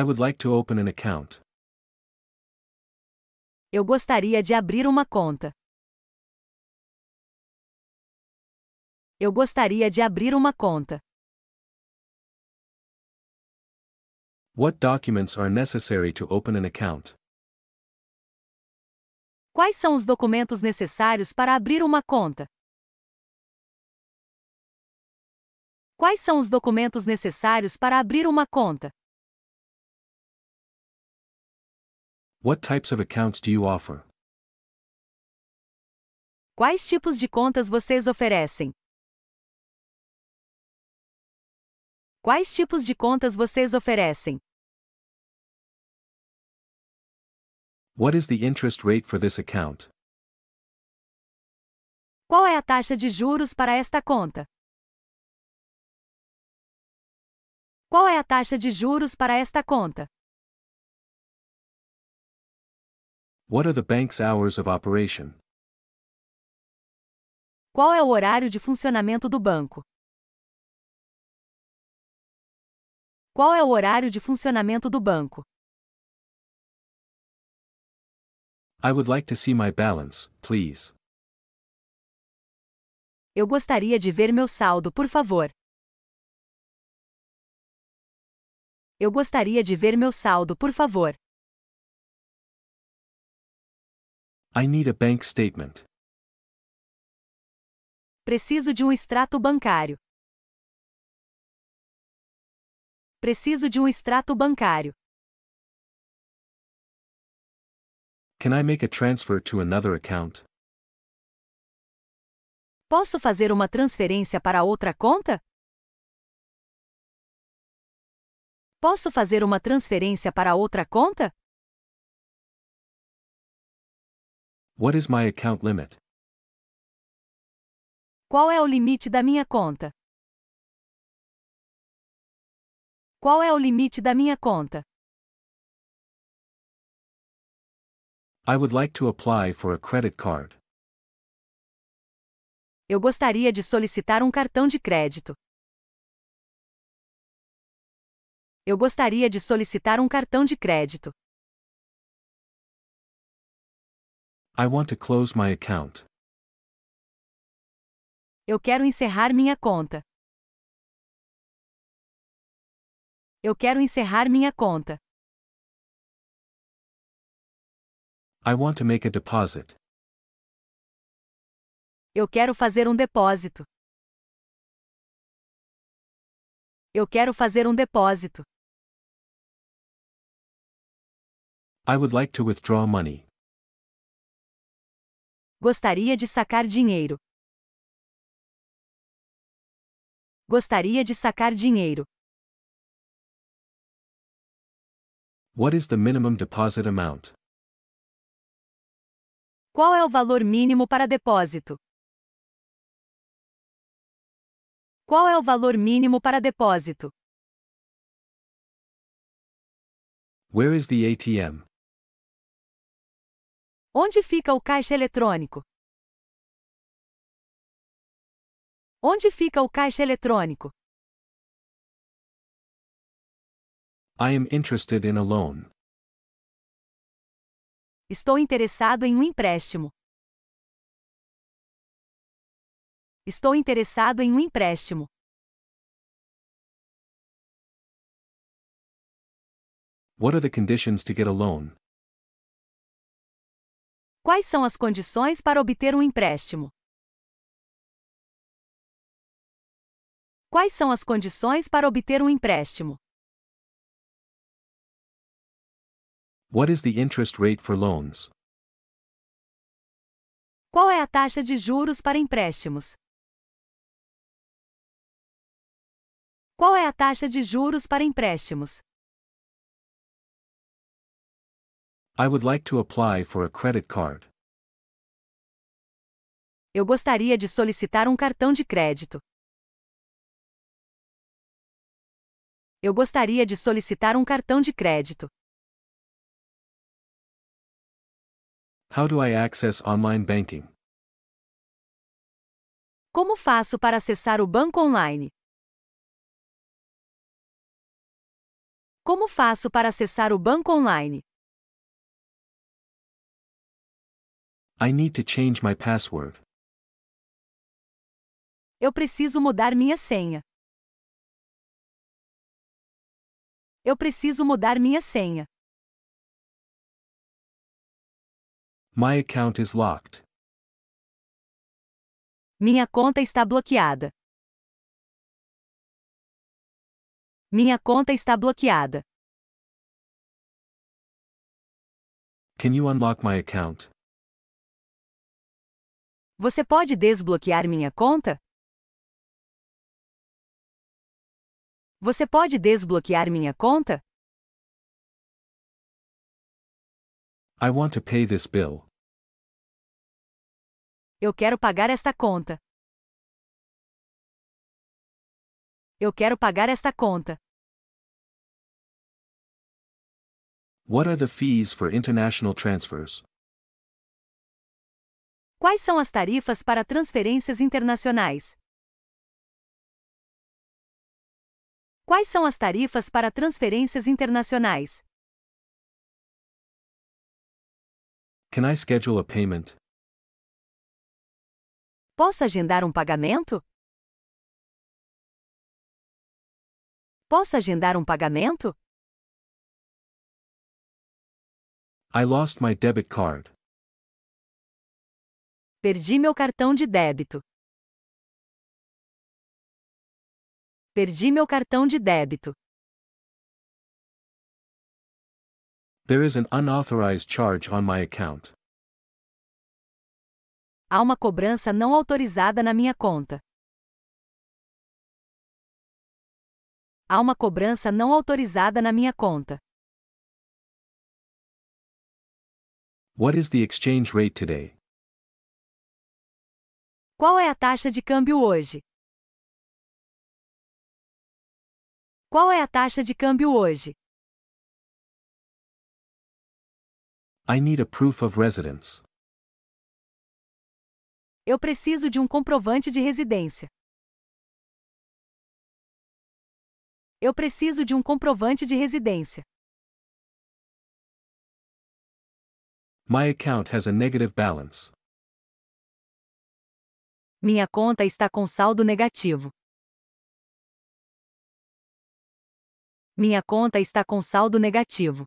I would like to open an account. Eu gostaria de abrir uma conta. Eu gostaria de abrir uma conta. What documents are necessary to open an account? Quais são os documentos necessários para abrir uma conta? Quais são os documentos necessários para abrir uma conta? What types of accounts do you offer? Quais tipos de contas vocês oferecem? Quais tipos de contas vocês oferecem? What is the interest rate for this account? Qual é a taxa de juros para esta conta? Qual é a taxa de juros para esta conta? What are the bank's hours of operation? Qual é o horário de funcionamento do banco? Qual é o horário de funcionamento do banco? I would like to see my balance, please. Eu gostaria de ver meu saldo, por favor. Eu gostaria de ver meu saldo, por favor. I need a bank statement. Preciso de um extrato bancário. Preciso de um extrato bancário. Can I make a transfer to another account? Posso fazer uma transferência para outra conta? Posso fazer uma transferência para outra conta? What is my account limit? Qual é o limite da minha conta? Qual é o limite da minha conta? I would like to apply for a credit card. Eu gostaria de solicitar um cartão de crédito. Eu gostaria de solicitar um cartão de crédito. I want to close my account. Eu quero encerrar minha conta. Eu quero encerrar minha conta. I want to make a deposit. Eu quero fazer um depósito. Eu quero fazer um depósito. I would like to withdraw money. Gostaria de sacar dinheiro. Gostaria de sacar dinheiro. What is the minimum deposit amount? Qual é o valor mínimo para depósito? Qual é o valor mínimo para depósito? Where is the ATM? Onde fica o caixa eletrônico? Onde fica o caixa eletrônico? I am interested in a loan. Estou interessado em um empréstimo. Estou interessado em um empréstimo. What are the conditions to get a loan? Quais são as condições para obter um empréstimo? Quais são as condições para obter um empréstimo? What is the interest rate for loans? Qual é a taxa de juros para empréstimos? Qual é a taxa de juros para empréstimos? I would like to apply for a credit card. Eu gostaria de solicitar um cartão de crédito. Eu gostaria de solicitar um cartão de crédito. How do I access online banking? Como faço para acessar o banco online? Como faço para acessar o banco online? I need to change my password. Eu preciso mudar minha senha. Eu preciso mudar minha senha. My account is locked. Minha conta está bloqueada. Minha conta está bloqueada. Can you unlock my account? Você pode desbloquear minha conta? Você pode desbloquear minha conta? I want to pay this bill. Eu quero pagar esta conta. Eu quero pagar esta conta. What are the fees for international transfers? Quais são as tarifas para transferências internacionais? Quais são as tarifas para transferências internacionais? Can I schedule a payment? Posso agendar um pagamento? Posso agendar um pagamento? I lost my debit card. Perdi meu cartão de débito. Perdi meu cartão de débito. There is an unauthorized charge on my account. Há uma cobrança não autorizada na minha conta. Há uma cobrança não autorizada na minha conta. What is the exchange rate today? Qual é a taxa de câmbio hoje? Qual é a taxa de câmbio hoje? I need a proof of residence. Eu preciso de um comprovante de residência. Eu preciso de um comprovante de residência. My account has a negative balance. Minha conta está com saldo negativo. Minha conta está com saldo negativo.